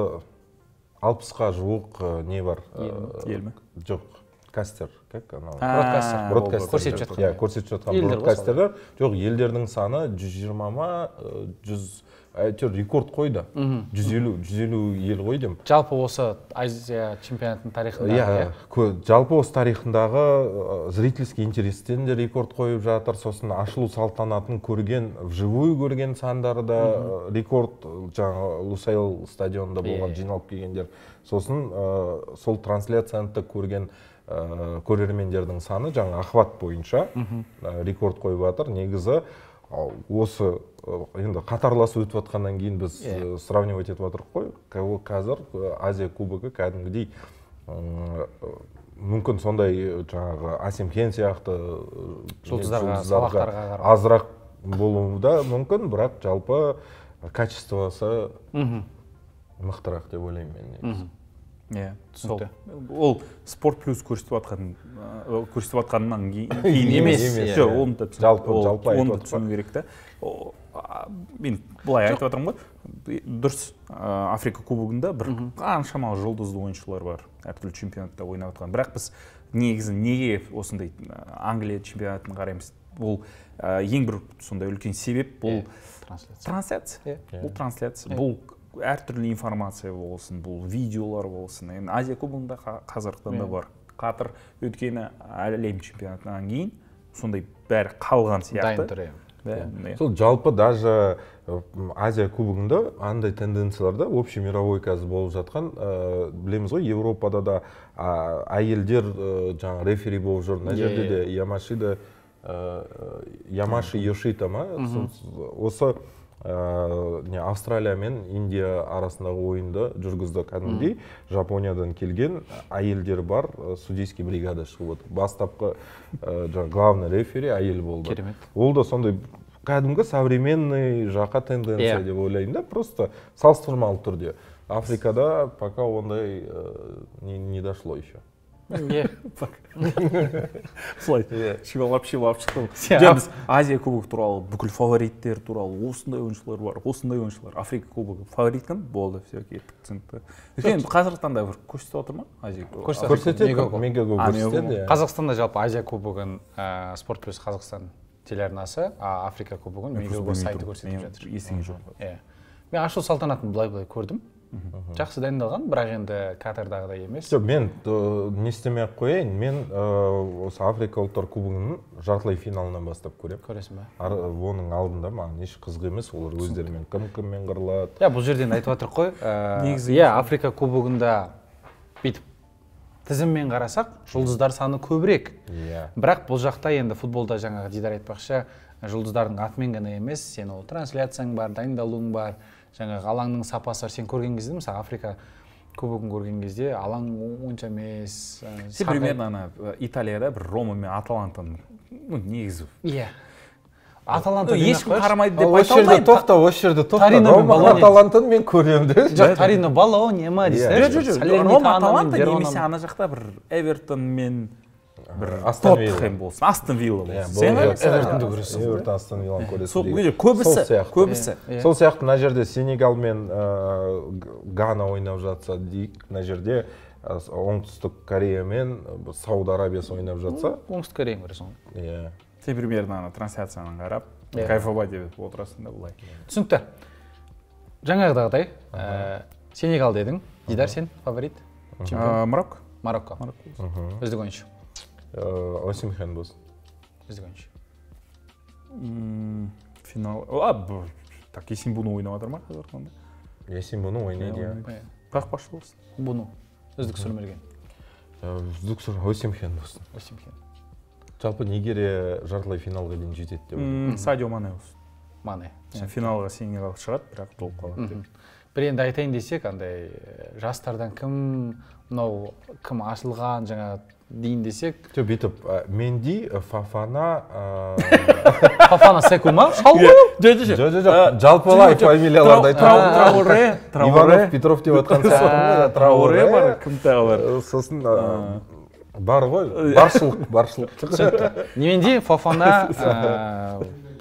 алпысқа жуық не бар ел ме жоқ кастер как анау көрсетіп жатқан иә көрсетіп жатқан жоқ елдердің саны жүз жиырма ма жүз әйтеуір рекорд қойды жүз елу жүз елу ел ғой деймін жалпы осы азия чемпионатының тарихында иә yeah, иә. жалпы осы тарихындағы зрительский интерестен де рекорд қойып жатыр сосын ашылу салтанатын көрген вживую көрген сандары да рекорд жаңағы лусайл стадионында болған жиналып келгендер сосын сол трансляцияны көрген көрермендердің саны жаңа охват бойынша рекорд қойып жатыр негізі осы э, енді қатарлас өтіп жатқаннан кейін біз yeah. Иә. Э, сравнивать етіп жатырмық қой қазір э, азия кубогы кәдімгідей мүмкін сондай жаңағы асемкен сияқты жұлдыздарға азырақ болуы да мүмкін бірақ жалпы качествосы мықтырақ деп ойлаймын мен иә түсінікті ол спорт плюс көрсетіп жатқан көрсетіп жатқаннан кейін емес жоқ оны иә. да жалпы оны да түсіну керек та мен былай айтып жатырмын ғой дұрыс африка кубогында бір қаншама жұлдызды ойыншылар бар әртүрлі чемпионатта ойнап жатқан бірақ біз негізі неге осындай англия чемпионатын қараймыз бұл ең бір сондай үлкен себеп бұл иә, трансляция трансляция иә. бұл трансляция бұл әртүрлі информация болсын бұл видеолар болсын енді азия кубогында қазіргі бар қатыр өйткені әлем чемпионатынан кейін сондай бәрі қалған сияқты дайын тұр иә. сол жалпы даже азия кубогында андай тенденциялар да общий мировой қазір болып жатқан білеміз ғой Европада да әйелдер э, жаңағы рефери болып жүр мына жерде де ямашида ә, ямаши йошита ма осы ә, не австралия мен индия арасындағы ойынды жүргізді кәдімгідей жапониядан келген әйелдер бар ә, судейский бригада шығып отыр бастапқы ә, э, жаңағы главный рефери әйел болды керемет ол да сондай кәдімгі современный жаққа тенденция yeah. Иә. деп ойлаймын да просто салыстырмалы түрде африкада пока ондай не, не дошло еще Не. солай шиба шивалап шықтың жаңа біз азия кубогы туралы бүкіл фавориттер туралы осындай ойыншылар бар осындай ойыншылар африка кубогы фаворит кім болды все кеттік түсінікті өйткені қазіргі таңда бір көрсетіп жатыр ма азия кубогы көрсетеді қазақстанда жалпы азия кубогын спорт плюс қазақстан телеарнасы а африка кубогын сайты көрсетіп жатыр естіген жоқпын иә мен ашу салтанатын былай былай көрдім жақсы дайындалған бірақ енді катардағыдай емес жоқ мен э, не істемей ақ қояйын мен э, осы африка ұлттар кубогының жартылай финалынан бастап көремін көресің ба оның алдында маған еш қызық емес олар өздерімен кім кіммен қырылады иә бұл жерден айтып жатырмық қой э, негізі иә африка кубогында бүйтіп тізіммен қарасақ жұлдыздар саны көбірек иә бірақ бұл жақта енді футболда жаңағы дидар айтпақшы жұлдыздардың атымен ғана емес сен ол трансляцияң бар дайындалуың бар жаңағы алаңның сапасы сен көрген кезде мысалы африка кубогын көрген кезде алаң онша емес сен примерно ана италияда бір рома мен аталантаны ну негізі иә аталанта ешкім қарамайды деп осы жерде тоқта осы жерде тоқта рома аталантаны мен көремін де жоқ торино болония ма дейсіз жоқ жоқ жоқ рома аталанта немесе ана жақта бір эвертон мен бір тоттхэм болсын астон вилла иә, болсын эвертонды көресің эвертон астон вилланы көресің көбісі көбісі сол сияқты мына жерде сенегал мен э, гана ойнап жатса дейік мына жерде э, оңтүстік корея мен э, сауд арабиясы ойнап жатса оңтүстік кореяны көресің ғой иә сен примерно ана трансляцияны қарап кайфовать деп отырасың да былай түсінікті жаңағыдағыдай сенегал дедің дидар сен фаворит марокко марокко үздік ойыншы осимхен болсын Біздіңші. финал а так есенбуну ойнап жатыр ма қазір сонда есенбуну ойнайды иә қақпашы болсын буну үздік сүйрмелген үздік э, сыр осимхен болсын осимхен жалпы нигерия жартылай финалға дейін жетеді деп ойлаймын садио мане болсын мане финалға қалып шығады бірақ толып қалады деп бір енді айтайын десек андай жастардан кім мынау кім ашылған жаңағы дейін десек жоқ бүйтіп менди фафана фафана секу ма шал жоқ жоқ жоқ жоқ жалпылай фамилияларды айтып трауре иванов петров деп жатқан сияқты трауре бар кім тағы бар сосын бар ғой баршылық баршылық түсінікті менди фафана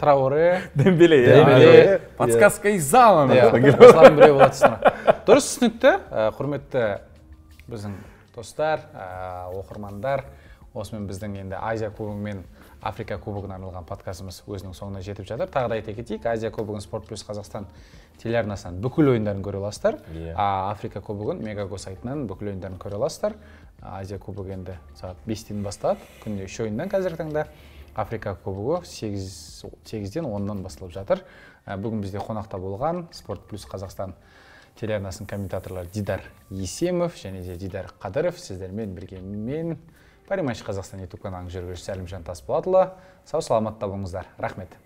трауре дембеле дембеле подсказка из зала осылардың біреуі болады дұрыс түсінікті құрметті біздің достар ә, оқырмандар осымен біздің енді азия кубогы мен африка кубогына арналған подкастымыз өзінің соңына жетіп жатыр тағы да айта кетейік азия кубогын спорт плюс қазақстан телеарнасынан бүкіл ойындарын көре аласыздар иә. а африка кубогын мегаго сайтынан бүкіл ойындарын көре аласыздар азия кубогы енді сағат бестен басталады күнде үш ойыннан қазіргі таңда африка кубогы сегізден оннан басталып жатыр бүгін бізде қонақта болған спорт плюс қазақстан телеарнасының комментаторлары дидар есемов және де дидар қадыров сіздермен бірге мен паримаш қазақстан ютуб каналының жүргізушісі әлімжан тасболатұлы сау саламатта болыңыздар рахмет